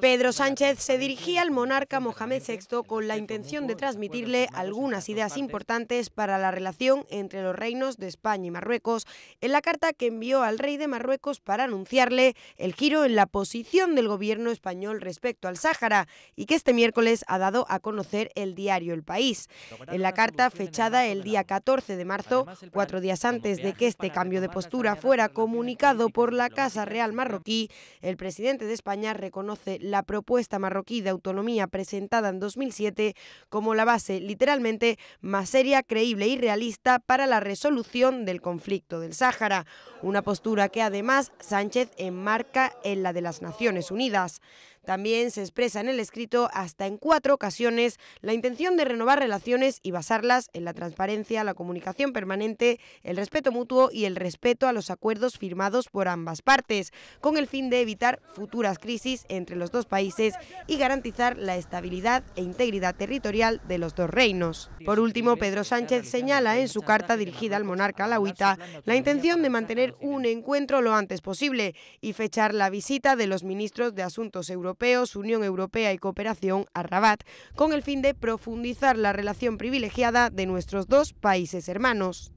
Pedro Sánchez se dirigía al monarca Mohamed VI con la intención de transmitirle algunas ideas importantes para la relación entre los reinos de España y Marruecos en la carta que envió al rey de Marruecos para anunciarle el giro en la posición del gobierno español respecto al Sáhara y que este miércoles ha dado a conocer el diario El País. En la carta fechada el día 14 de marzo, cuatro días antes de que este cambio de postura fuera comunicado por la Casa Real marroquí, el presidente de España reconoce la propuesta marroquí de autonomía presentada en 2007 como la base literalmente más seria, creíble y realista para la resolución del conflicto del Sáhara, una postura que además Sánchez enmarca en la de las Naciones Unidas. También se expresa en el escrito hasta en cuatro ocasiones la intención de renovar relaciones y basarlas en la transparencia, la comunicación permanente, el respeto mutuo y el respeto a los acuerdos firmados por ambas partes, con el fin de evitar futuras crisis entre los dos países y garantizar la estabilidad e integridad territorial de los dos reinos. Por último, Pedro Sánchez señala en su carta dirigida al monarca lauita la intención de mantener un encuentro lo antes posible y fechar la visita de los ministros de Asuntos Europeos Unión Europea y Cooperación a Rabat, con el fin de profundizar la relación privilegiada de nuestros dos países hermanos.